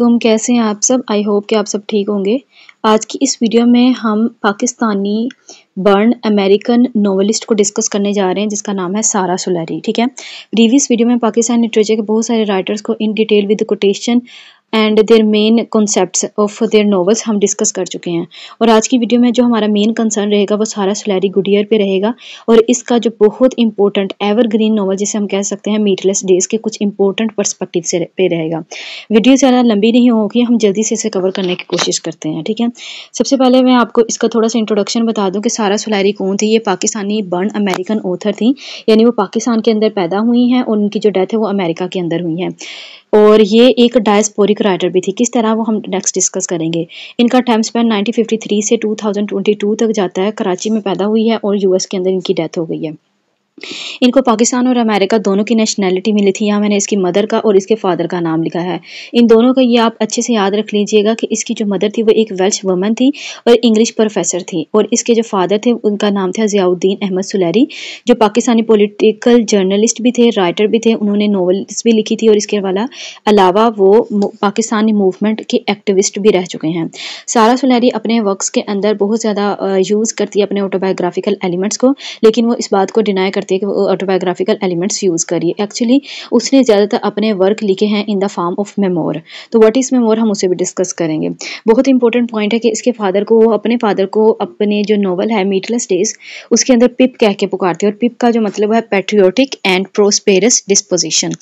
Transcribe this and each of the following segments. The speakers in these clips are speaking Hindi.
वालेकुम कैसे हैं आप सब आई होप कि आप सब ठीक होंगे आज की इस वीडियो में हम पाकिस्तानी बर्न अमेरिकन नोवेलिस्ट को डिस्कस करने जा रहे हैं जिसका नाम है सारा सुलहरी ठीक है प्रीवियस वीडियो में पाकिस्तान लिटरेचर के बहुत सारे राइटर्स को in detail with quotation and their main concepts of their novels हम डिस्कस कर चुके हैं और आज की वीडियो में जो हमारा मेन कंसर्न रहेगा वो सारा सलैरी गुडियर पे रहेगा और इसका जो बहुत इंपॉर्टेंट एवरग्रीन नॉवल जिसे हम कह सकते हैं मीटलेस डेज के कुछ इंपॉर्टेंट परस्पेक्टिव से पे रहेगा वीडियो ज़्यादा लंबी नहीं होगी हम जल्दी से इसे कवर करने की कोशिश करते हैं ठीक है सबसे पहले मैं आपको इसका थोड़ा सा इंट्रोडक्शन बता दूँ कि सारा सुलैरी कौन थी ये पाकिस्तानी बर्न अमेरिकन ऑथर थी यानी वो पाकिस्तान के अंदर पैदा हुई हैं और उनकी जो डेथ है वो अमेरिका के अंदर हुई है और ये एक डायस्पोरिक राइटर भी थी किस तरह वो हम नेक्स्ट डिस्कस करेंगे इनका टाइम स्पेन 1953 से 2022 तक जाता है कराची में पैदा हुई है और यूएस के अंदर इनकी डेथ हो गई है इनको पाकिस्तान और अमेरिका दोनों की नेशनैलिटी मिली थी यहाँ मैंने इसकी मदर का और इसके फादर का नाम लिखा है इन दोनों का ये आप अच्छे से याद रख लीजिएगा कि इसकी जो मदर थी वो एक वेल्श वमन थी और इंग्लिश प्रोफेसर थी और इसके जो फादर थे उनका नाम था जियाउद्दीन अहमद सुलेरी जो पाकिस्तानी पोलिटिकल जर्नलिस्ट भी थे राइटर भी थे उन्होंने नॉवल्स भी लिखी थी और इसके वाला अलावा वो पाकिस्तानी मूवमेंट के एक्टिविस्ट भी रह चुके हैं सारा सुलेरी अपने वक्स के अंदर बहुत ज़्यादा यूज़ करती है अपने ऑटोबायोग्राफिकल एलिमेंट्स को लेकिन वो इस बात को डिनाई करती है कि वो ऑटोबायोग्राफिकल एलिमेंट्स यूज़ करिए एक्चुअली उसने ज़्यादातर अपने वर्क लिखे हैं in the form of memoir तो व्हाट इज़ मेमोर हम उसे भी डिस्कस करेंगे बहुत इंपॉर्टेंट पॉइंट है कि इसके फादर को वो अपने फादर को अपने जो नॉवल है मीटलेस डेज उसके अंदर पिप कह के पुकारती है और पिप का जो मतलब है पेट्रियोटिक एंड प्रोस्पेरस डिस्पोजिशन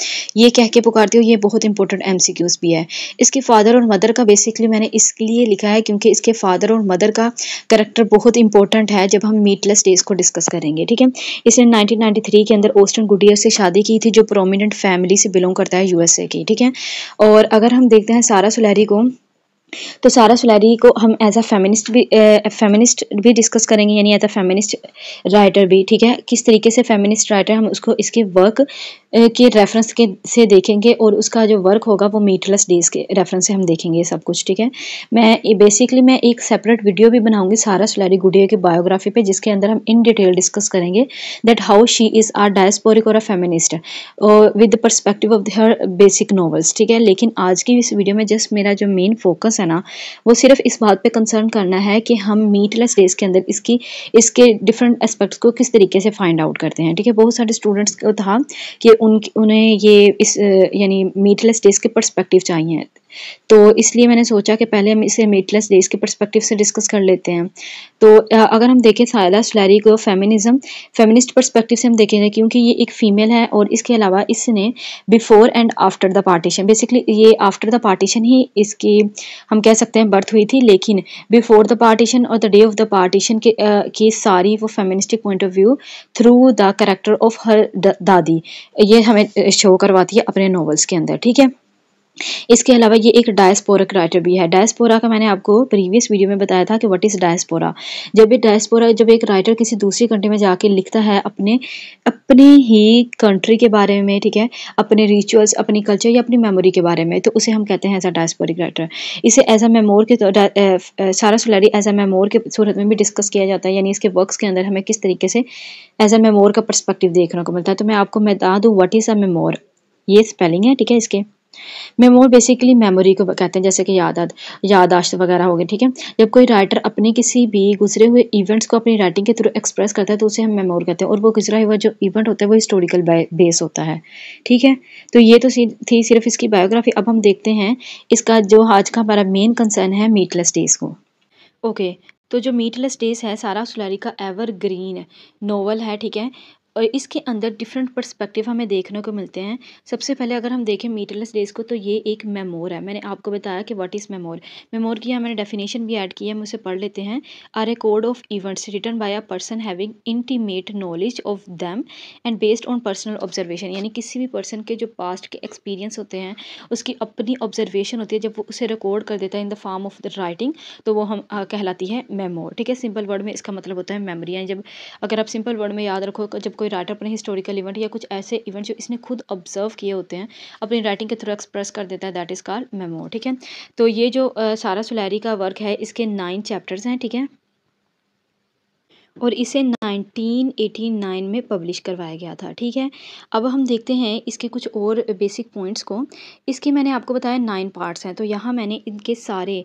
ये कह के पुकारती है ये बहुत इंपॉर्टेंट एम भी है इसके फादर और मदर का बेसिकली मैंने इसलिए लिखा है क्योंकि इसके फादर और मदर का करेक्टर बहुत इंपॉर्टेंट है जब हम मीटलेस डेज को डिस्कस करेंगे ठीक है इसने 1993 के अंदर ओस्टन गुडियर से शादी की थी जो प्रोमिनेंट फैमिली से बिलोंग करता है यूएसए की ठीक है और अगर हम देखते हैं सारा सुलहरी को तो सारा सुलारी को हम एज अ फेमिनिस्ट भी फेमिनिस्ट भी डिस्कस करेंगे यानी एज अ फेमिनिस्ट राइटर भी ठीक है किस तरीके से फेमिनिस्ट राइटर हम उसको इसके वर्क के रेफरेंस के से देखेंगे और उसका जो वर्क होगा वो मीटलेस डेज के रेफरेंस से हम देखेंगे सब कुछ ठीक है मैं बेसिकली मैं एक सेपरेट वीडियो भी बनाऊंगी सारा सुलारी गुडिया की बायोग्राफी पे जिसके अंदर हम इन डिटेल डिस्कस करेंगे that how she is are diasporic और a feminist with the perspective of her basic novels ठीक है लेकिन आज की इस वीडियो में जस्ट मेरा जो मेन फोकस बिजनेस है ना वो सिर्फ इस बात पे कंसर्न करना है कि हम मीटलेस डेज के अंदर इसकी इसके डिफरेंट एस्पेक्ट्स को किस तरीके से फाइंड आउट करते हैं ठीक है बहुत सारे स्टूडेंट्स को था कि उन उन्हें ये इस यानी मीटलेस डेज के परस्पेक्टिव चाहिए तो इसलिए मैंने सोचा कि पहले हम इसे मेटलेस डेज के परस्पेक्टिव से डिस्कस कर लेते हैं तो अगर हम देखें सायदा सलैरी को फेमिनिज़म फेमिनिस्ट परस्पेक्टिव से हम देखेंगे क्योंकि ये एक फ़ीमेल है और इसके अलावा इसने before and after the partition basically ये आफ्टर द पार्टीशन ही इसकी हम कह सकते हैं बर्थ हुई थी लेकिन बिफ़ोर द पार्टीशन और the day of the partition के की सारी वो feministic point of view through the character of her दादी ये हमें शो करवाती है अपने नॉवल्स के अंदर ठीक है इसके अलावा ये एक डायस्पोरक राइटर भी है डायस्पोरा का मैंने आपको प्रीवियस वीडियो में बताया था कि व्हाट इज़ डायस्पोरा जब ये डायस्पोरा जब एक राइटर किसी दूसरी कंट्री में जाके लिखता है अपने अपने ही कंट्री के बारे में ठीक है अपने रिचुअल्स अपनी कल्चर या अपनी मेमोरी के बारे में तो उसे हम कहते हैं एज अ डायस्पोरिक राइटर इसे एज अ मेमोर के तो, सारा सुलैरी एज अ मेमोर के सूरत में भी डिस्कस किया जाता है यानी इसके वर्कस के अंदर हमें किस तरीके से एज अ मेमोर का परस्पेक्टिव देखने को मिलता है तो मैं आपको बता दूँ वट इज़ अ मेमोर ये स्पेलिंग है ठीक है इसके मेमोर बेसिकली मेमोरी को कहते हैं जैसे कि याद यादाश्त वगैरह हो गए ठीक है जब कोई राइटर अपने किसी भी गुजरे हुए इवेंट्स को अपनी राइटिंग के थ्रू एक्सप्रेस करता है तो उसे हम मेमोर कहते हैं और वो गुजरा हुआ जो इवेंट होता है वो हिस्टोरिकल बेस होता है ठीक है तो ये तो थी सिर्फ इसकी बायोग्राफी अब हम देखते हैं इसका जो आज का हमारा मेन कंसर्न है मीटलेस डेज को ओके तो जो मीटलेस डेज है सारा सुलारी का एवर ग्रीन नोवल है ठीक है और इसके अंदर डिफरेंट पर्सपेक्टिव हमें देखने को मिलते हैं सबसे पहले अगर हम देखें मीटरलेस डेज को तो ये एक मेमोर है मैंने आपको बताया कि व्हाट इज़ मेमोर मेमोर की मैंने डेफिनेशन भी ऐड की है हम उसे पढ़ लेते हैं a record of events written by a person having intimate knowledge of them and based on personal observation यानी किसी भी पर्सन के जो पास्ट के एक्सपीरियंस होते हैं उसकी अपनी ऑब्जर्वेशन होती है जब वो उसे रिकॉर्ड कर देता है in the form of the writing तो वो हम आ, कहलाती है मेमोर ठीक है सिंपल वर्ड में इसका मतलब होता है मेमोरी यानी जब अगर आप सिंपल वर्ड में याद रखो जब कोई कोई राइटर अपने हिस्टोरिकल इवेंट या कुछ ऐसे इवेंट जो इसने खुद ऑब्जर्व किए होते हैं अपनी राइटिंग के थ्रू एक्सप्रेस कर देता है दैट इज़ कॉल मेमो ठीक है तो ये जो आ, सारा सुलैरी का वर्क है इसके नाइन चैप्टर्स हैं ठीक है थीके? और इसे 1989 में पब्लिश करवाया गया था ठीक है अब हम देखते हैं इसके कुछ और बेसिक पॉइंट्स को इसके मैंने आपको बताया नाइन पार्ट्स हैं तो यहाँ मैंने इनके सारे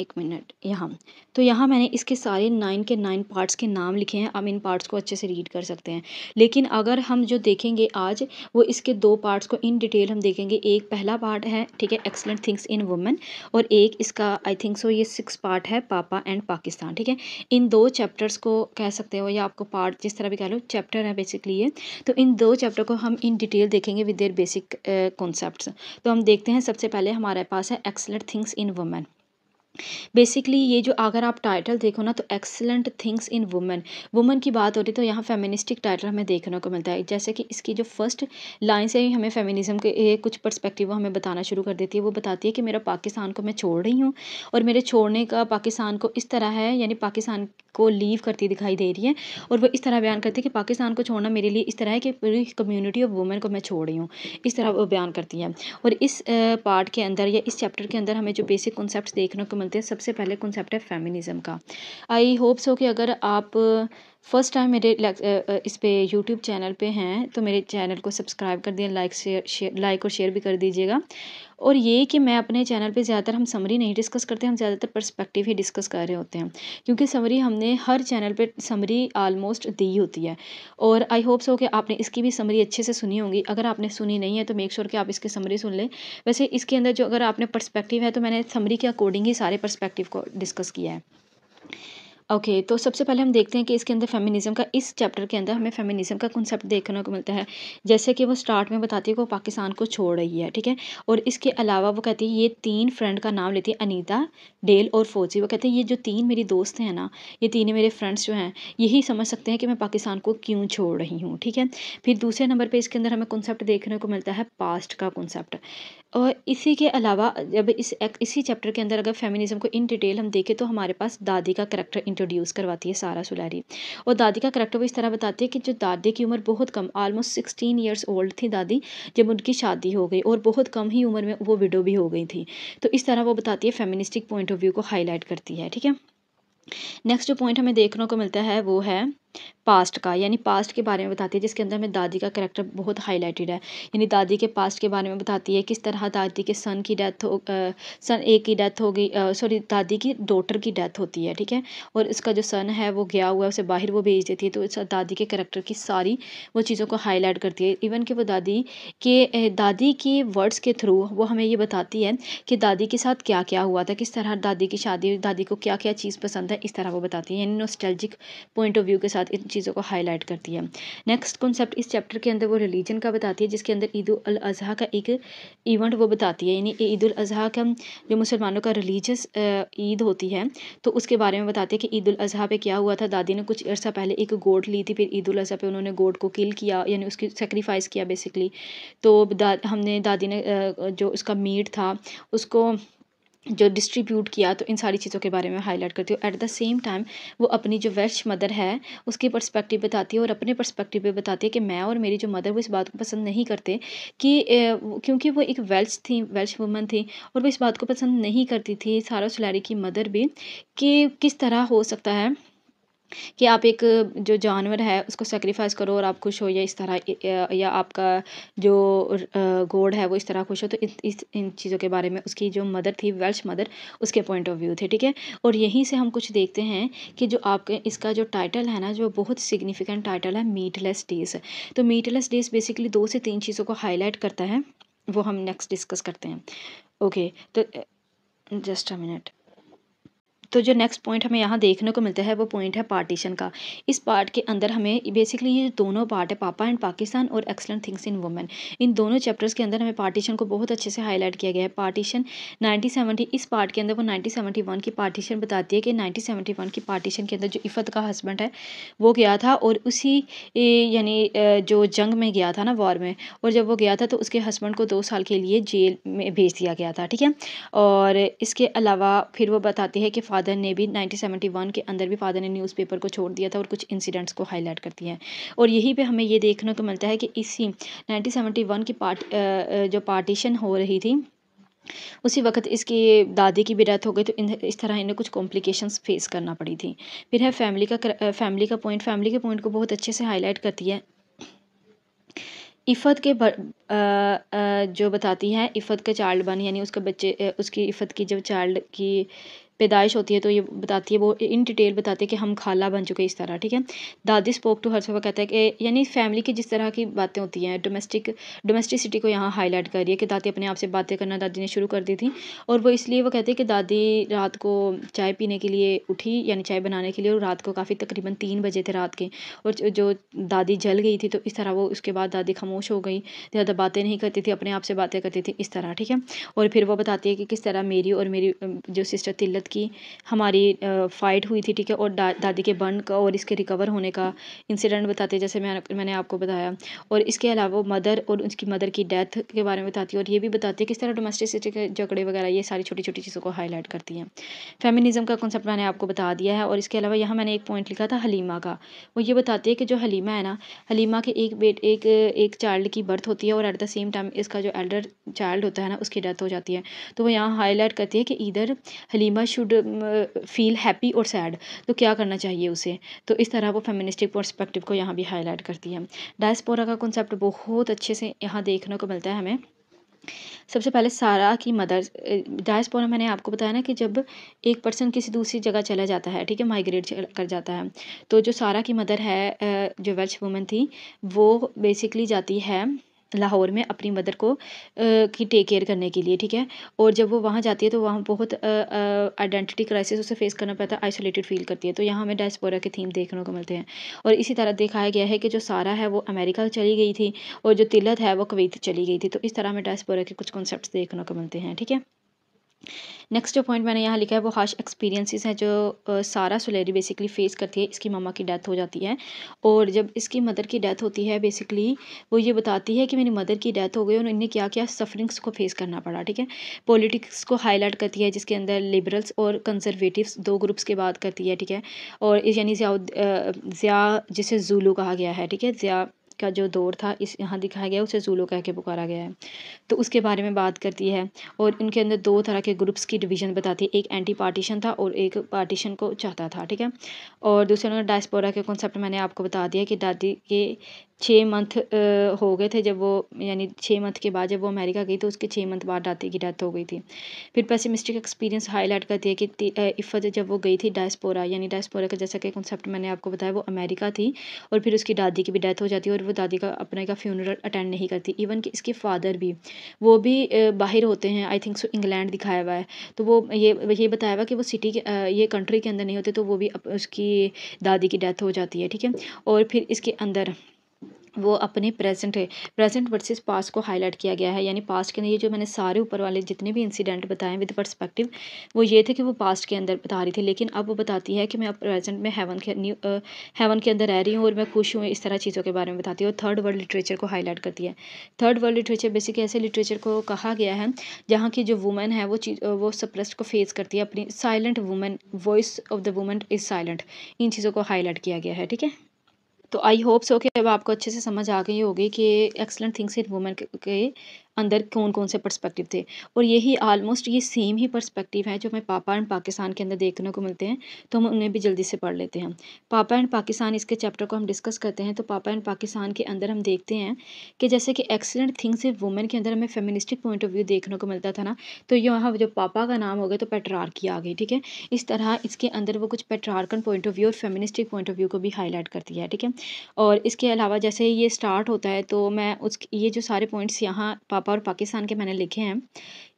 एक मिनट यहाँ तो यहाँ मैंने इसके सारे नाइन के नाइन पार्ट्स के नाम लिखे हैं हम इन पार्ट्स को अच्छे से रीड कर सकते हैं लेकिन अगर हम जो देखेंगे आज वो इसके दो पार्ट्स को इन डिटेल हम देखेंगे एक पहला पार्ट है ठीक है एक्सलेंट थिंग्स इन वुमेन और एक इसका आई थिंक सो ये सिक्स पार्ट है पापा एंड पाकिस्तान ठीक है इन दो चैप्टर्स को कह सकते हो या आपको पार्ट जिस तरह भी कह लो चैप्टर है बेसिकली ये तो इन दो चैप्टर को हम इन डिटेल देखेंगे विद देयर बेसिक कॉन्सेप्ट तो हम देखते हैं सबसे पहले हमारे पास है excellent things in women basically ये जो अगर आप टाइटल देखो ना तो excellent things in women women की बात हो रही तो यहाँ फेमिनिस्टिक टाइटल हमें देखने को मिलता है जैसे कि इसकी जो फर्स्ट लाइन से ही हमें फेमिनिज्म के कुछ पर्सपेक्टिव हमें बताना शुरू कर देती है वो बताती है कि मेरा पाकिस्तान को मैं छोड़ रही हूँ और मेरे छोड़ने का पाकिस्तान को इस तरह है यानी पाकिस्तान को लीव करती दिखाई दे रही है और वो इस तरह बयान करती है कि पाकिस्तान को छोड़ना मेरे लिए इस तरह है कि पूरी कम्यूनिटी ऑफ वुमेन को मैं छोड़ रही हूँ इस तरह वो बयान करती है और इस पार्ट के अंदर या इस चैप्टर के अंदर हमें जो बेसिक कॉन्सेप्ट देखने को मिलता जानते हैं सबसे पहले कॉन्सेप्ट है फेमिनिज़म का आई होप सो कि अगर आप फ़र्स्ट टाइम मेरे इस पर यूट्यूब चैनल पे हैं तो मेरे चैनल को सब्सक्राइब कर दिए लाइक शेयर शेयर लाइक और शेयर भी कर दीजिएगा और ये कि मैं अपने चैनल पे ज़्यादातर हम समरी नहीं डिस्कस करते हम ज़्यादातर पर्सपेक्टिव ही डिस्कस कर रहे होते हैं क्योंकि समरी हमने हर चैनल पे समरी आलमोस्ट दी होती है और आई होप सो कि आपने इसकी भी समरी अच्छे से सुनी होगी अगर आपने सुनी नहीं है तो मेक श्योर sure कि आप इसकी समरी सुन लें वैसे इसके अंदर जो अगर आपने पर्सपेक्टिव है तो मैंने समरी के अकॉर्डिंग ही सारे पर्सपेक्टिव को डिस्कस किया है ओके okay, तो सबसे पहले हम देखते हैं कि इसके अंदर फेमिनिज्म का इस चैप्टर के अंदर हमें फेमिनिज्म का कॉन्सेप्ट देखने को मिलता है जैसे कि वो स्टार्ट में बताती है कि वो पाकिस्तान को छोड़ रही है ठीक है और इसके अलावा वो कहती है ये तीन फ्रेंड का नाम लेती है अनीता डेल और फौजी वो कहते हैं ये जो तीन मेरी दोस्त हैं ना ये तीन मेरे फ्रेंड्स जो हैं यही समझ सकते हैं कि मैं पाकिस्तान को क्यों छोड़ रही हूँ ठीक है फिर दूसरे नंबर पर इसके अंदर हमें कॉन्सेप्ट देखने को मिलता है पास्ट का कॉन्सेप्ट और इसी के अलावा जब इस इसी चैप्टर के अंदर अगर फेमिनिज़्म को इन डिटेल हम देखें तो हमारे पास दादी का करैक्टर इंट्रोड्यूस करवाती है सारा सुलारी और दादी का करैक्टर वो इस तरह बताती है कि जो दादी की उम्र बहुत कम आलमोस्ट सिक्सटीन ईयर्स ओल्ड थी दादी जब उनकी शादी हो गई और बहुत कम ही उम्र में वो विडो भी हो गई थी तो इस तरह वो बताती है फेमिनिस्टिक पॉइंट ऑफ व्यू को हाईलाइट करती है ठीक है नेक्स्ट जो पॉइंट हमें देखने को मिलता है वो है पास्ट का यानी पास्ट के बारे में बताती है जिसके अंदर में दादी का करैक्टर बहुत हाईलाइटेड है यानी दादी के पास्ट के बारे में बताती है किस तरह दादी के सन की डेथ हो सन ए की डेथ हो गई सॉरी दादी की डॉटर की डेथ होती है ठीक है और इसका जो सन है वो गया हुआ है उसे बाहर वो भेज देती है तो इस दादी के करैक्टर की सारी वो चीज़ों को हाईलाइट करती है इवन कि वो दादी के दादी के वर्ड्स के थ्रू वो हमें ये बताती है कि दादी के साथ क्या क्या हुआ था किस तरह दादी की शादी दादी को क्या क्या चीज़ पसंद है इस तरह वो बताती है यानी नोस्टेलजिक पॉइंट ऑफ व्यू के साथ साथ इन चीज़ों को हाईलाइट करती है नेक्स्ट कॉन्सेप्ट इस चैप्टर के अंदर वो रिलीजन का बताती है जिसके अंदर ईद अजहा का एक इवेंट वो बताती है यानी ईद अजहा का जो मुसलमानों का रिलीजस ईद होती है तो उसके बारे में बताती है कि ईद अजहा पे क्या हुआ था दादी ने कुछ अर्सा पहले एक गोट ली थी फिर ईद अजहा पे उन्होंने गोट को किल किया यानी उसकी सेक्रीफाइस किया बेसिकली तो दा, हमने दादी ने जो उसका मीट था उसको जो डिस्ट्रीब्यूट किया तो इन सारी चीज़ों के बारे में हाईलाइट करती हूँ एट द सेम टाइम वो अपनी जो वेस्ट मदर है उसके पर्सपेक्टिव बताती है और अपने पर्सपेक्टिव पे बताती है कि मैं और मेरी जो मदर वो इस बात को पसंद नहीं करते कि क्योंकि वो एक वेल्च थी वेल्च वुमन थी और वो इस बात को पसंद नहीं करती थी सारा सुलारी की मदर भी कि किस तरह हो सकता है कि आप एक जो जानवर है उसको सेक्रीफाइस करो और आप खुश हो या इस तरह या आपका जो गोड़ है वो इस तरह खुश हो तो इस इस इन चीज़ों के बारे में उसकी जो मदर थी वेल्श मदर उसके पॉइंट ऑफ व्यू थे ठीक है और यहीं से हम कुछ देखते हैं कि जो आपके इसका जो टाइटल है ना जो बहुत सिग्निफिकेंट टाइटल है मीटलेस डेज तो मीटलेस डेज बेसिकली दो से तीन चीज़ों को हाईलाइट करता है वो हम नेक्स्ट डिस्कस करते हैं ओके तो जस्ट अ मिनट तो जो नेक्स्ट पॉइंट हमें यहाँ देखने को मिलता है वो पॉइंट है पार्टीशन का इस पार्ट के अंदर हमें बेसिकली ये दोनों पार्ट है पापा एंड पाकिस्तान और excellent things in women in दोनों चैप्टर्स के अंदर हमें पार्टीशन को बहुत अच्छे से हाईलाइट किया गया है पार्टीशन नाइनटीन इस पार्ट के अंदर वो नाइनटीन की पार्टीशन बताती है कि नाइनटीन की पार्टीशन के अंदर जो इफ़त का हस्बैंड है वो गया था और उसी यानी जो जंग में गया था ना वॉर में और जब वो गया था तो उसके हस्बैंड को दो साल के लिए जेल में भेज दिया गया था ठीक है और इसके अलावा फिर वो बताती है कि फादर ने भी 1971 के अंदर भी फादर ने न्यूज़पेपर को छोड़ दिया था और कुछ इंसिडेंट्स को हाईलाइट कर दिया है और यहीं पे हमें ये देखने को मिलता है कि इसी 1971 की पार्ट जो पार्टीशन हो रही थी उसी वक्त इसकी दादी की भी डेथ हो गई तो इस तरह इन्हें कुछ कॉम्प्लिकेशंस फेस करना पड़ी थी फिर है फैमिली का फैमिली का पॉइंट फैमिली के पॉइंट को बहुत अच्छे से हाईलाइट करती है इफ़त के बर, आ, आ, जो बताती है इफ़त का चाइल्ड बन यानी उसका बच्चे उसकी इफ़त की जब चाइल्ड की पैदाइश होती है तो ये बताती है वो इन डिटेल बताती है कि हम खाला बन चुके इस तरह ठीक है दादी स्पोक टू हर सफ़ा कहता है कि यानी फैमिली की जिस तरह की बातें होती हैं डोमेस्टिक डोमेस्टिसिटी को यहाँ हाईलाइट कर रही है कि दादी अपने आप से बातें करना दादी ने शुरू कर दी थी और वो इसलिए वो कहते हैं कि दादी रात को चाय पीने के लिए उठी यानी चाय बनाने के लिए और रात को काफ़ी तकरीबन तीन बजे थे रात के और जो दादी जल गई थी तो इस तरह वो उसके बाद दादी खामोश हो गई ज़्यादा बातें नहीं करती थी अपने आप से बातें करती थी इस तरह ठीक है और फिर वो बताती है कि किस तरह मेरी और मेरी जो सिस्टर तिल्लत की हमारी फ़ाइट हुई थी ठीक है और दा, दादी के बर्न का और इसके रिकवर होने का इंसिडेंट बताते हैं जैसे मैं मैंने आपको बताया और इसके अलावा मदर और उसकी मदर की डेथ के बारे में बताती है और ये भी बताती है किस तरह डोमेस्टिसिटी के झगड़े वगैरह ये सारी छोटी छोटी चीज़ों को हाईलाइट करती हैं फेमिनिज़म का कॉन्सेप्ट मैंने आपको बता दिया है और इसके अलावा यहाँ मैंने एक पॉइंट लिखा था हलीमा का वो ये बताती है कि जो हलीमा है ना हलीमा के एक बेट एक एक चाइल्ड की बर्थ होती है और एट द सेम टाइम इसका जो एल्डर चाइल्ड होता है ना उसकी डेथ हो जाती है तो वो यहाँ हाईलाइट करती है कि इधर हलीमा शुड फील हैप्पी और सैड तो क्या करना चाहिए उसे तो इस तरह वो फेमिनिस्टिक पर्सपेक्टिव को यहाँ भी हाईलाइट करती है डायस्पोरा का कॉन्सेप्ट बहुत अच्छे से यहाँ देखने को मिलता है हमें सबसे पहले सारा की मदर डायस्पोरा मैंने आपको बताया ना कि जब एक पर्सन किसी दूसरी जगह चला जाता है ठीक है माइग्रेट कर जाता है तो जो सारा की मदर है जो वेल्च वुमेन थी वो बेसिकली जाती है लाहौर में अपनी मदर को की टेक केयर करने के लिए ठीक है और जब वो वहाँ जाती है तो वहाँ बहुत आइडेंटिटी क्राइसिस उसे फेस करना पड़ता है आइसोलेटेड फील करती है तो यहाँ हमें डायस्पोरा के थीम देखने को मिलते हैं और इसी तरह दिखाया गया है कि जो सारा है वो अमेरिका चली गई थी और जो तिलत है वो कवीत चली गई थी तो इस तरह हमें डायस्पोरा के कुछ कॉन्सेप्ट देखने को मिलते हैं ठीक है नेक्स्ट जो पॉइंट मैंने यहाँ लिखा है वो हार्श एक्सपीरियंसेस हैं जो सारा सुलेरी बेसिकली फेस करती है इसकी मामा की डेथ हो जाती है और जब इसकी मदर की डेथ होती है बेसिकली वो ये बताती है कि मेरी मदर की डेथ हो गई और इन्हें क्या क्या सफरिंग्स को फेस करना पड़ा ठीक है पॉलिटिक्स को हाईलाइट करती है जिसके अंदर लिबरल्स और कंजरवेटिव दो ग्रुप्स की बात करती है ठीक है और यानी ज़्या ज़िया जिसे जूलू कहा गया है ठीक है ज़िया का जो दौर था इस यहाँ दिखाया गया उसे ज़ूलो कह के पुकारा गया है तो उसके बारे में बात करती है और इनके अंदर दो तरह के ग्रुप्स की डिवीज़न बताती है एक एंटी पार्टीशन था और एक पार्टीशन को चाहता था ठीक है और दूसरे उन्होंने डायस्पोरा के कॉन्सेप्ट मैंने आपको बता दिया कि दादी के छः मंथ हो गए थे जब वो यानी छः मंथ के बाद जब वो अमेरिका गई तो उसके छः मंथ बाद दादी की डेथ हो गई थी फिर पैसे मिस्टेक एक्सपीरियंस हाईलाइट करती है कि इफ़त जब वो गई थी डायस्पोरा यानी डायस्पोरा का जैसा कि कॉन्सेप्ट मैंने आपको बताया वो अमेरिका थी और फिर उसकी दादी की भी डेथ हो जाती है और वो दादी का अपने का फ्यूनरल अटेंड नहीं करती इवन कि इसके फादर भी वो भी बाहर होते हैं आई थिंक सो इंग्लैंड दिखाया हुआ है तो वो ये ये बताया हुआ कि वो सिटी के ये कंट्री के अंदर नहीं होते तो वो भी उसकी दादी की डेथ हो जाती है ठीक है और फिर इसके अंदर वो अपने प्रेजेंट है प्रेजेंट वर्सेस पास्ट को हाईलाइट किया गया है यानी पास्ट के अंदर ये जो मैंने सारे ऊपर वाले जितने भी इंसिडेंट बताए विद पर्सपेक्टिव वो ये थे कि वो पास्ट के अंदर बता रही थी लेकिन अब वो बताती है कि मैं अब प्रेजेंट में हेवन के न्यू हेवन के अंदर रह रही हूँ और मैं खुश हूँ इस तरह चीज़ों के बारे में बताती हूँ और थर्ड वर्ल्ड लिटरेचर को हाईलाइट करती है थर्ड वर्ल्ड लिटरेचर बेसिक ऐसे लिटरेचर को कहा गया है जहाँ की जो वुमेन है वो चीज वो सप्रेस्ट को फेस करती है अपनी silent women voice of the women is silent इन चीज़ों को हाईलाइट किया गया है ठीक है तो आई होप सो कि अब आपको अच्छे से समझ आ गई होगी कि एक्सलेंट थिंग्स इन वुमेन के अंदर कौन कौन से पर्सपेक्टिव थे और यही आलमोस्ट ये सेम ही पर्सपेक्टिव है जो हमें पापा एंड पाकिस्तान के अंदर देखने को मिलते हैं तो हम उन्हें भी जल्दी से पढ़ लेते हैं पापा एंड पाकिस्तान इसके चैप्टर को हम डिस्कस करते हैं तो पापा एंड पाकिस्तान के अंदर हम देखते हैं कि जैसे कि एक्सीलेंट थिंग से वुमेन के अंदर हमें फेमिनिस्टिक पॉइंट ऑफ व्यू देखने को मिलता था ना तो यहाँ जो पापा का नाम हो गया तो की आ गई ठीक है इस तरह इसके अंदर वो कुछ पेट्रारकन पॉइंट ऑफ व्यू और फेमिनिस्टिक पॉइंट ऑफ व्यू को भी हाईलाइट करती है ठीक है और इसके अलावा जैसे ये स्टार्ट होता है तो मैं उस ये जो सारे पॉइंट्स यहाँ पापा और पाकिस्तान के मैंने लिखे हैं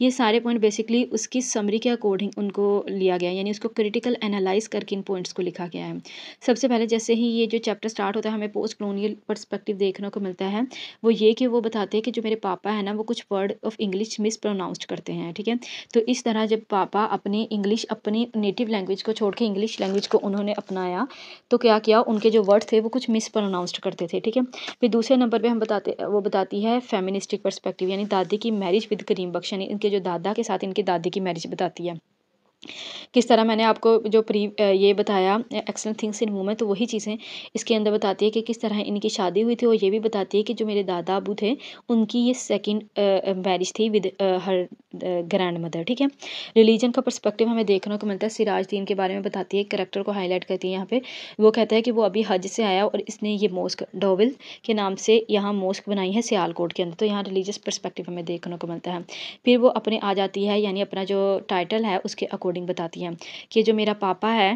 ये सारे पॉइंट बेसिकली उसकी समरी के अकॉर्डिंग उनको लिया गया यानी उसको क्रिटिकल एनालाइज करके इन पॉइंट्स को लिखा गया है सबसे पहले जैसे ही ये जो चैप्टर स्टार्ट होता है हमें पोस्ट कलोनियल परस्पेक्टिव देखने को मिलता है वो ये कि वो बताते हैं कि जो मेरे पापा है ना वो कुछ word of English mispronounced करते हैं ठीक है तो इस तरह जब पापा अपने इंग्लिश अपनी नेटिव लैंग्वेज को छोड़ के इंग्लिश लैंग्वेज को उन्होंने अपनाया तो क्या किया उनके जो वर्ड थे वो कुछ मिस प्रोनाउंसड करते थे ठीक है फिर दूसरे नंबर पर हम बताते वो बताती है फेमिनिस्टिक परस्पेक्टिव यानी दादी की मैरिज विद करीम बख्श यानी इनके जो दादा के साथ इनके दादी की मैरिज बताती है किस तरह मैंने आपको जो प्री ये बताया एक्सलेंट थिंग्स इन वूमेन तो वही चीज़ें इसके अंदर बताती है कि किस तरह इनकी शादी हुई थी और ये भी बताती है कि जो मेरे दादा अबू थे उनकी ये सेकंड मैरिज थी विद हर ग्रैंड मदर ठीक है रिलीजन का पर्सपेक्टिव हमें देखने को मिलता है सिराज दीन के बारे में बताती है करेक्टर को हाईलाइट करती है यहाँ पर वो कहता है कि वो अभी हज से आया और इसने ये मोस्क डोविल के नाम से यहाँ मोस्क बनाई है सियालकोट के अंदर तो यहाँ रिलीजियस परस्पेक्टिव हमें देखने को मिलता है फिर वो अपने आ जाती है यानी अपना जो टाइटल है उसके अकॉर्डिंग रिकॉर्डिंग बताती हैं कि जो मेरा पापा है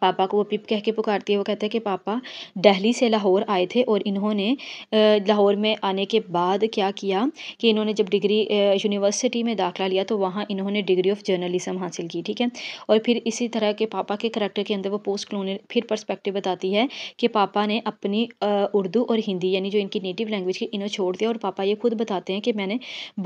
पापा को वो पिप कह के पुकारती है वो कहते हैं कि पापा दिल्ली से लाहौर आए थे और इन्होंने लाहौर में आने के बाद क्या किया कि इन्होंने जब डिग्री यूनिवर्सिटी में दाखिला लिया तो वहाँ इन्होंने डिग्री ऑफ जर्नलिज्म हासिल की ठीक है और फिर इसी तरह के पापा के करेक्टर के अंदर वो पोस्ट कलोनियल फिर परस्पेक्टिव बताती है कि पापा ने अपनी उर्दू और हिंदी यानी जो इनकी नेटिव लैंग्वेज की इन्हें छोड़ दिया और पापा ये खुद बताते हैं कि मैंने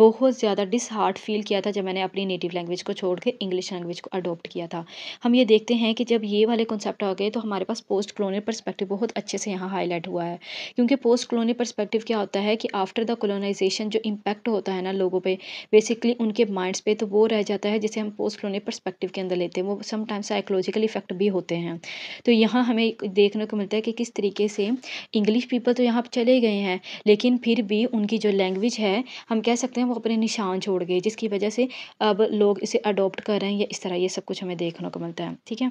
बहुत ज़्यादा डिसहार्ट फील किया था जब मैंने अपनी नेटिव लैंग्वेज को छोड़ के इंग्लिश लैंग्वेज को अडोप्ट किया था हम ये देखते हैं कि जब ये वाले सारे कॉन्सेप्ट आ गए तो हमारे पास पोस्ट कॉलोनियल परस्पेक्टिव बहुत अच्छे से यहाँ हाईलाइट हुआ है क्योंकि पोस्ट कॉलोनियल परस्पेक्टिव क्या होता है कि आफ्टर द कॉलोनाइजेशन जो इम्पैक्ट होता है ना लोगों पर बेसिकली उनके माइंड्स पे तो वो रह जाता है जिसे हम पोस्ट कॉलोनियल परस्पेक्टिव के अंदर लेते हैं वो समटाइम्स साइकोलॉजिकल इफेक्ट भी होते हैं तो यहाँ हमें देखने को मिलता है कि किस तरीके से इंग्लिश पीपल तो यहाँ पर चले गए हैं लेकिन फिर भी उनकी जो लैंग्वेज है हम कह सकते हैं वो अपने निशान छोड़ गए जिसकी वजह से अब लोग इसे अडोप्ट कर रहे हैं या इस तरह ये सब कुछ हमें देखने को मिलता है ठीक है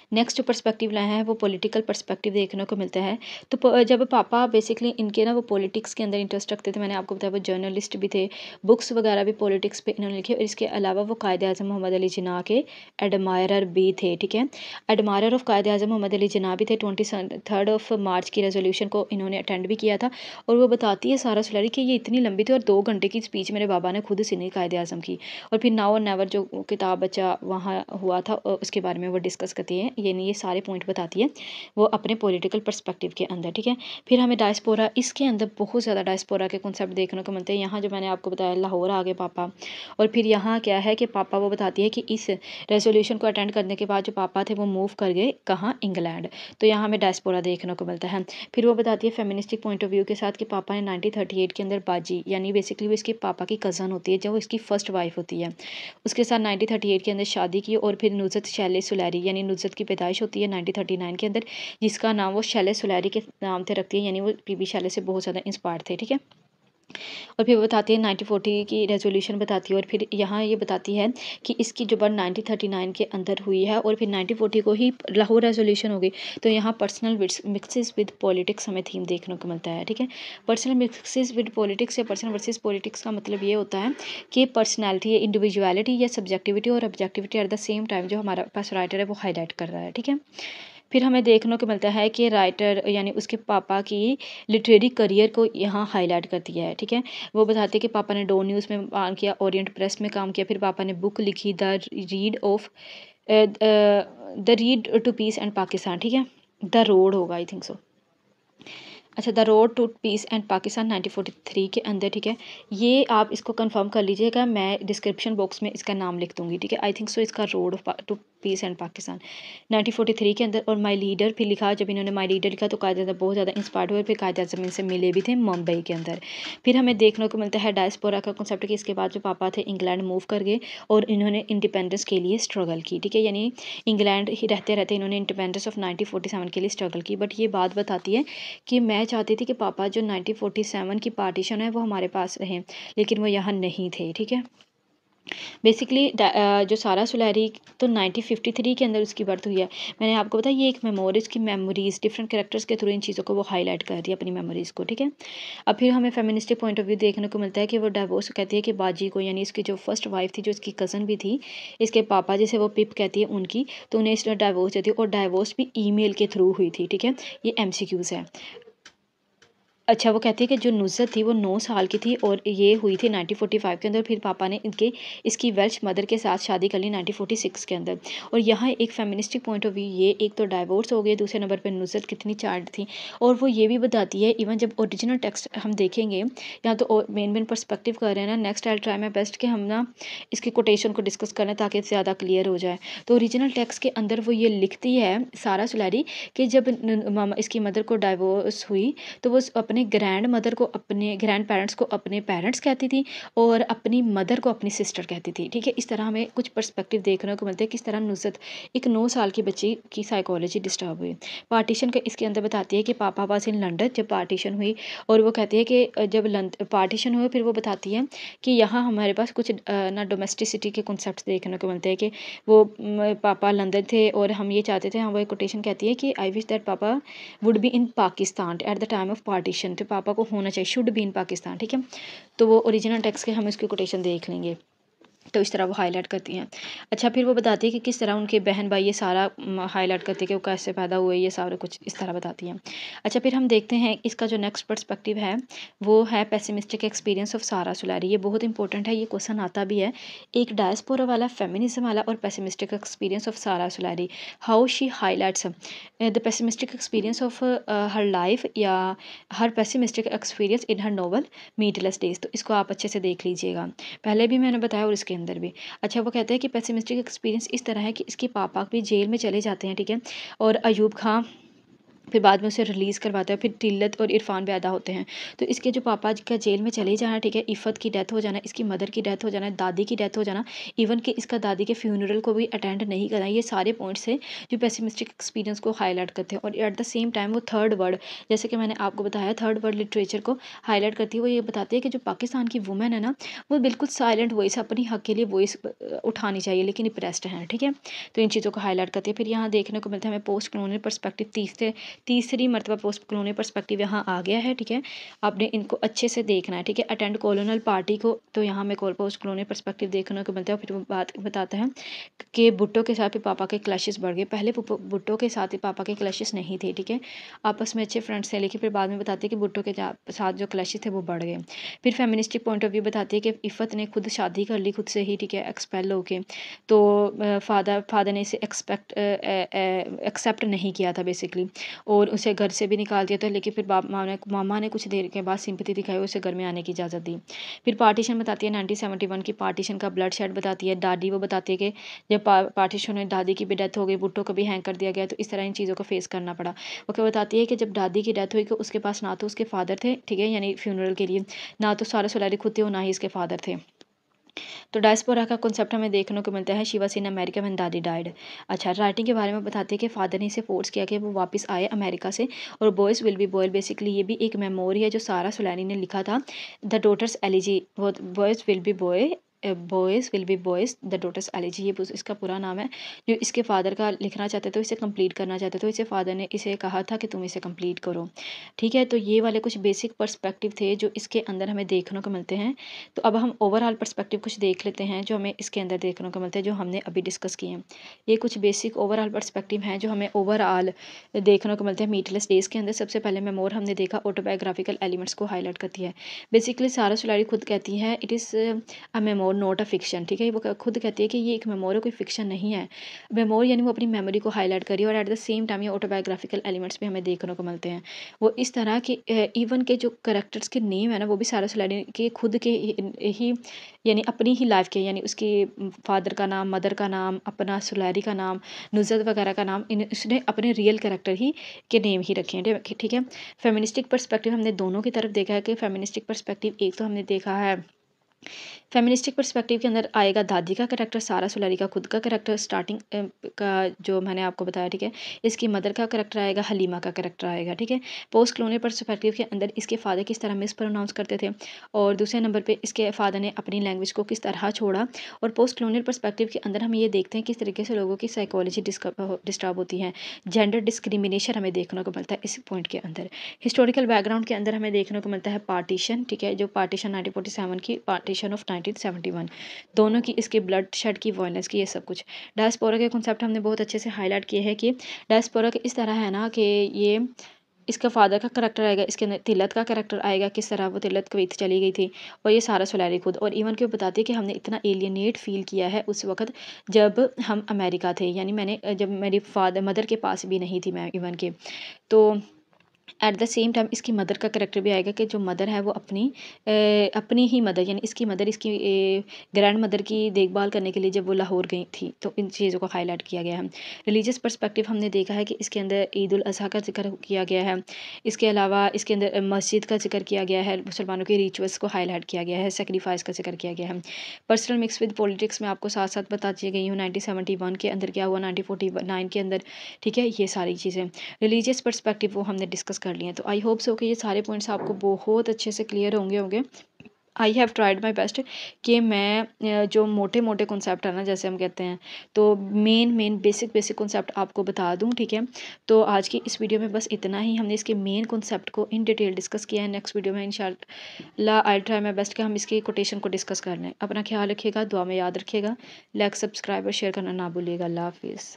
नेक्स्ट जो परस्पेक्टिव लाए हैं वो पॉलिटिकल परस्पेक्टिव देखने को मिलता है तो जब पापा बेसिकली इनके ना वो पॉलिटिक्स के अंदर इंटरेस्ट रखते थे मैंने आपको बताया वो जर्नलिस्ट भी थे बुक्स वगैरह भी पॉलिटिक्स पे इन्होंने लिखे और इसके अलावा वो कायद अजम मोहम्मद अली जिना के एडमायर भी थे ठीक है एडमायर ऑफ कायद अजम मोहम्मद अली जिना भी थे ट्वेंटी थर्ड ऑफ मार्च की रेजोल्यूशन को इन्होंने अटेंड भी किया था और वो बताती है सारा सुलरी कि ये इतनी लंबी थी और दो घंटे की स्पीच मेरे बाबा ने खुद सुनी कायद अजम की और फिर नाव और नेवर जो किताब बच्चा वहाँ हुआ था उसके बारे में वो डिस्कस करती है ये नहीं ये सारे पॉइंट बताती है वो अपने पॉलिटिकल पर्सपेक्टिव के अंदर ठीक है फिर हमें डायस्पोरा इसके अंदर बहुत ज़्यादा डायस्पोरा के कॉन्सेप्ट देखने को मिलते हैं यहाँ जो मैंने आपको बताया लाहौर आ गए पापा और फिर यहाँ क्या है कि पापा वो बताती है कि इस रेजोल्यूशन को अटेंड करने के बाद जो पापा थे वो मूव कर गए कहाँ इंग्लैंड तो यहाँ हमें डायस्पोरा देखने को मिलता है फिर वो बताती है फेमिनिस्टिक पॉइंट ऑफ व्यू के साथ कि पापा ने नाइनटीन के अंदर बाजी यानी बेसिकली वो इसके पापा की कज़न होती है जो इसकी फ़र्स्ट वाइफ होती है उसके साथ नाइनटीन के अंदर शादी की और फिर नुजत शैले सुलैरी यानी नुजत की पैदाइश होती है नाइनटीन थर्टी नाइन के अंदर जिसका नाम वो शैले सुलैरी के नाम से रखती है यानी वो पी बी शैले से बहुत ज़्यादा इंस्पायर थे ठीक है और फिर बताती है नाइनटीन फोर्टी की रेजोल्यूशन बताती है और फिर यहाँ ये बताती है कि इसकी जो बर्थ नाइनटीन थर्टी नाइन के अंदर हुई है और फिर नाइनटीन फोर्टी को ही लाहौर रेजोल्यूशन हो गई तो यहाँ पर्सनल मिक्सिस विद पॉलिटिक्स हमें थीम देखने को मिलता है ठीक है पर्सनल मिक्सिस विद पॉलिटिक्स या पर्सनल वर्सेज पॉलिटिक्स का मतलब ये होता है कि पर्सनैलिटी या इंडिविजुअलिटी या सब्जेक्टिविटी और objectivity at the same time जो हमारा पास राइटर है वो हाईलाइट कर रहा है ठीक है फिर हमें देखने को मिलता है कि राइटर यानी उसके पापा की लिटरेरी करियर को यहाँ हाईलाइट कर दिया है ठीक है वो बताते हैं कि पापा ने डो न्यूज़ में काम किया ओरिएंट प्रेस में काम किया फिर पापा ने बुक लिखी the read of the read to peace and Pakistan ठीक है द रोड होगा आई थिंक सो अच्छा the road to peace and Pakistan 1943 के अंदर ठीक है ये आप इसको कंफर्म कर लीजिएगा मैं डिस्क्रिप्शन बॉक्स में इसका नाम लिख दूंगी ठीक है आई थिंक सो इसका road to peace and Pakistan 1943 के अंदर और माय लीडर फिर लिखा जब इन्होंने माय लीडर लिखा तो कायद अजम बहुत ज़्यादा इंस्पायर हुए फिर कायद अजम इनसे मिले भी थे मुंबई के अंदर फिर हमें देखने को मिलता है डायस्पोरा का कॉन्सेप्ट कि इसके बाद जो पापा थे इंग्लैंड मूव कर गए और इन्होंने इंडिपेंडेंस के लिए स्ट्रगल की ठीक है यानी इंग्लैंड ही रहते रहते इन्होंने इंडिपेंडेंस ऑफ नाइनटीन के लिए स्ट्रगल की बट ये बात बताती है कि मैं मैं चाहती थी कि पापा जो 1947 की पार्टीशन है वो हमारे पास रहें लेकिन वो यहाँ नहीं थे ठीक है बेसिकली जो सारा सुलहरी तो 1953 के अंदर उसकी बर्थ हुई है मैंने आपको बताया ये एक मेमोरीज की मेमोरीज डिफरेंट करेक्टर्स के थ्रू इन चीज़ों को वो हाईलाइट कर रही है अपनी मेमोरीज़ को ठीक है अब फिर हमें फेमिनिस्टिक पॉइंट ऑफ व्यू देखने को मिलता है कि वो डाइवोर्स कहती है कि बाजी को यानी इसकी जो फर्स्ट वाइफ थी जो इसकी कज़न भी थी इसके पापा जिसे वो पिप कहती है उनकी तो उन्हें इसने डाइवोर्स देती और डाइवोर्स भी ई के थ्रू हुई थी ठीक है ये एम है अच्छा वो कहती है कि जो नुज़त थी वो नौ साल की थी और ये हुई थी 1945 के अंदर फिर पापा ने इनके इसकी वेल्च मदर के साथ शादी कर ली 1946 के अंदर और यहाँ एक फेमिनिस्टिक पॉइंट ऑफ व्यू ये एक तो डाइवोर्स हो गए दूसरे नंबर पर नुजत कितनी चार्ड थी और वो ये भी बताती है इवन जब ओरिजिनल टेक्स्ट हम देखेंगे या तो मेन मेन परस्पेक्टिव कर रहे हैं ना next I try my best कि हम ना इसके कोटेशन को डिस्कस करें ताकि ज़्यादा क्लियर हो जाए तो ओरिजिनल टेक्स्ट के अंदर वो ये लिखती है सारा सुलहरी कि जब मामा इसकी मदर को डाइवोर्स हुई तो वो अपने अपने ग्रैंड मदर को अपने ग्रैंड पेरेंट्स को अपने पेरेंट्स कहती थी और अपनी मदर को अपनी सिस्टर कहती थी ठीक है इस तरह हमें कुछ पर्सपेक्टिव देखने को मिलते हैं किस तरह नुसरत एक नौ साल की बच्ची की साइकोलॉजी डिस्टर्ब हुई पार्टीशन का इसके अंदर बताती है कि पापा पास इन लंडन जब पार्टीशन हुई और वो कहती है कि जब पार्टीशन हुआ फिर वो बताती है कि यहाँ हमारे पास कुछ ना डोमेस्टिसिटी के कॉन्सेप्ट देखने को मिलते हैं कि वो पापा लंदन थे और हम ये चाहते थे हम वो एक कोटेशन कहती है कि आई विश दैट पापा would be in Pakistan at the time of partition quotation तो थे पापा को होना चाहिए शुड बी इन पाकिस्तान ठीक है तो वो ओरिजिनल टेक्स्ट के हम इसकी कोटेशन देख लेंगे तो इस तरह वो हाईलाइट करती हैं अच्छा फिर वो बताती है कि किस तरह उनके बहन भाई ये सारा हाईलाइट करते कि वो कैसे पैदा हुए ये सारे कुछ इस तरह बताती हैं अच्छा फिर हम देखते हैं इसका जो नेक्स्ट पर्सपेक्टिव है वो है पेसिमिस्टिक एक्सपीरियंस ऑफ सारा सुलारी ये बहुत इंपॉर्टेंट है ये क्वेश्चन आता भी है एक डायस्पोरा वाला फेमिनिज्म वाला और pessimistic experience of Sara Suleri how she highlights the pessimistic experience of her life या her pessimistic experience in her novel meatless days तो इसको आप अच्छे से देख लीजिएगा पहले भी मैंने बताया और इसके के अंदर भी अच्छा वो कहते हैं कि पैसिमिस्टिक एक्सपीरियंस इस तरह है कि इसके पापा भी जेल में चले जाते हैं ठीक है और अयूब खां फिर बाद में उसे रिलीज़ करवाता है फिर तिल्लत और इरफान पैदा होते हैं तो इसके जो पापा का जेल में चले जाना ठीक है इफ़त की डेथ हो जाना इसकी मदर की डेथ हो जाना दादी की डेथ हो जाना इवन कि इसका दादी के फ्यूनरल को भी अटेंड नहीं करना ये सारे पॉइंट्स हैं जो पेसिमिस्टिक एक्सपीरियंस को हाईलाइट करते हैं और एट द सेम टाइम वो थर्ड वर्ड जैसे कि मैंने आपको बताया थर्ड वर्ड लिटरेचर को हाईलाइट करती है वो ये बताती है कि जो पाकिस्तान की वुमेन है ना वो बिल्कुल साइलेंट वॉइस अपनी हक के लिए वॉइस उठानी चाहिए लेकिन इप्रेस्ड हैं ठीक है तो इन चीज़ों को हाईलाइट करती है फिर यहाँ देखने को मिलता है हमें पोस्ट कलोनियल परस्पेक्टिव तीसरे तीसरी मरतबा पोस्ट कलोनी परस्पेक्टिव यहाँ आ गया है ठीक है आपने इनको अच्छे से देखना है ठीक है अटेंड कॉलोनल पार्टी को तो यहाँ में कॉल पोस्ट कलोनी परस्पेक्टिव देखने को मिलता है फिर वो बात बताता है कि भुट्टो के साथ भी पापा के क्लैशेस बढ़ गए पहले भुट्टो के साथ ही पापा के क्लैशेस नहीं थे ठीक है आपस में अच्छे फ्रेंड्स थे लेकिन फिर बाद में बताती है कि भुट्टो के साथ जो क्लैश थे वो बढ़ गए फिर फेमिनिस्टिक पॉइंट ऑफ व्यू बताती है कि इफ़त ने खुद शादी कर ली खुद से ही ठीक है एक्सपेल होके तो फादर फादर ने इसे एक्सपेक्ट एक्सेप्ट नहीं किया था बेसिकली और उसे घर से भी निकाल दिया था लेकिन फिर मामा ने मामा ने कुछ देर के बाद सिंपति दिखाई उसे घर में आने की इजाज़त दी फिर पार्टीशन बताती है नाइनटीन सेवेंटी वन की पार्टीशन का ब्लड शेड बताती है दादी वो बताती है कि जब पार्टीशन में दादी की भी डेथ हो गई बुट्टो को भी हैंग कर दिया गया तो इस तरह इन चीज़ों को फेस करना पड़ा वो क्या बताती है कि जब दादी की डेथ हुई तो उसके पास ना तो उसके फादर थे ठीक है यानी फ्यूनरल के लिए ना तो सारा सोलारी खुद थे और ना ही इसके फादर थे तो डायस्पोरा का कॉन्सेप्ट हमें देखने को मिलता है शिवा सिंह अमेरिका में दादी डाइड अच्छा राइटिंग के बारे में बताते हैं कि फादर ने इसे फोर्स किया कि वो वापस आए अमेरिका से और boys will be boys basically ये भी एक मेमोरी है जो सारा सोलैनी ने लिखा था the daughter's elegy boys will be boy boys will be boys the daughter's elegy ये इसका पूरा नाम है जो इसके फादर का लिखना चाहते थे इसे कंप्लीट करना चाहते थे इसे फादर ने इसे कहा था कि तुम इसे कंप्लीट करो ठीक है तो ये वाले कुछ बेसिक पर्सपेक्टिव थे जो इसके अंदर हमें देखने को मिलते हैं तो अब हम ओवरऑल पर्सपेक्टिव कुछ देख लेते हैं जो हमें इसके अंदर देखने को मिलते हैं जो हमने अभी डिस्कस किए हैं ये कुछ बेसिक ओवरऑल पर्सपेक्टिव हैं जो हमें ओवरऑल देखने को मिलते हैं मीटलेस डेज के अंदर सबसे पहले मेमोर हमने देखा ऑटोबायोग्राफिकल एलिमेंट्स को हाईलाइट करती है बेसिकली सारा सुलारी खुद कहती है इट इज़ अ मेमोर और नॉट अ फिक्शन ठीक है वो खुद कहती है कि ये एक मेमोर कोई फिक्शन नहीं है मेमोर यानी वो अपनी मेमोरी को हाईलाइट करी और एट द सेम टाइम ये ऑटोबायोग्राफिकल एलिमेंट्स भी हमें देखने को मिलते हैं वो इस तरह के इवन के जो करेक्टर्स के नेम है ना वो भी सारा सलाडी के खुद के ही यानी अपनी ही लाइफ के यानी उसके फादर का नाम मदर का नाम अपना सुलहरी का नाम नुजरत वगैरह का नाम इन उसने अपने रियल करेक्टर ही के नेम ही रखे हैं ठीक है फेमिनिस्टिक पर्सपेक्टिव हमने दोनों की तरफ देखा है कि फेमिनिस्टिक पर्सपेक्टिव एक तो हमने देखा है फेमिनिस्टिक पर्सपेक्टिव के अंदर आएगा दादी का करैक्टर सारा सुलारी का खुद का करेक्टर स्टार्टिंग का जो मैंने आपको बताया ठीक है इसकी मदर का करैक्टर आएगा हलीमा का करेक्टर आएगा ठीक है पोस्ट कलोनियल पर्सपेक्टिव के अंदर इसके फादर किस तरह मिस प्रोनाउंस करते थे और दूसरे नंबर पर इसके फादर ने अपनी लैंग्वेज को किस तरह छोड़ा और पोस्ट कलोनियल पर्सपेक्टिव के अंदर हम ये देखते हैं किस तरीके से लोगों की साइकोलॉजी डिस्टर्ब होती है जेंडर डिस्क्रिमिनेशन हमें देखने को मिलता है इस पॉइंट के अंदर हिस्टोरिकल बैकग्राउंड के अंदर हमें देखने को मिलता है पार्टीशन ठीक है जो पार्टीशन नाइनटीन की पार्टी पार्टीशन ऑफ 1971 दोनों की इसके ब्लड शेड की वॉयलेंस की ये सब कुछ डायस्पोरा के कॉन्सेप्ट हमने बहुत अच्छे से हाईलाइट किए हैं कि डायस्पोरा इस तरह है ना कि ये इसका फादर का करैक्टर आएगा इसके अंदर तिलत का करैक्टर आएगा किस तरह वो तिलत कवीत चली गई थी और ये सारा सोलैरी खुद और इवन के बताती है कि हमने इतना एलियनेट फील किया है उस वक्त जब हम अमेरिका थे यानी मैंने जब मेरी फादर मदर के पास भी नहीं थी मैं इवन के तो एट द सेम टाइम इसकी मदर का करेक्टर भी आएगा कि जो मदर है वो अपनी अपनी ही मदर यानी इसकी मदर इसकी ग्रैंड मदर की देखभाल करने के लिए जब वो लाहौर गई थी तो इन चीज़ों को हाईलाइट किया गया है रिलीजियस पर्सपेक्टिव हमने देखा है कि इसके अंदर ईद उल का जिक्र किया गया है इसके अलावा इसके अंदर मस्जिद का जिक्र किया गया है मुसलमानों के रिचुअल्स को हाईलाइट किया गया है सेक्रीफाइस का जिक्र किया गया है पर्सनल मिक्स विद पॉलिटिक्स में आपको साथ साथ बता दी गई हूँ नाइनटीन के अंदर क्या हुआ नाइनटीन के अंदर ठीक है ये सारी चीज़ें रिलीजियस पर्सपेक्टिव वो हमने डिस्कस कर लिए तो आई होप सो कि ये सारे पॉइंट्स आपको बहुत अच्छे से क्लियर होंगे होंगे I have tried my best कि मैं जो मोटे मोटे कॉन्सेप्ट है ना जैसे हम कहते हैं तो main main basic basic concept आपको बता दूं ठीक है तो आज की इस वीडियो में बस इतना ही हमने इसके मेन कॉन्सेप्ट को इन डिटेल डिस्कस किया है नेक्स्ट वीडियो में इन शाला आई ट्राई माई बेस्ट कि हम इसकी कोटेशन को डिस्कस कर लें अपना ख्याल रखिएगा दुआ में याद रखिएगा लाइक सब्सक्राइब और शेयर करना ना भूलिएगा अल्लाह हाफिज़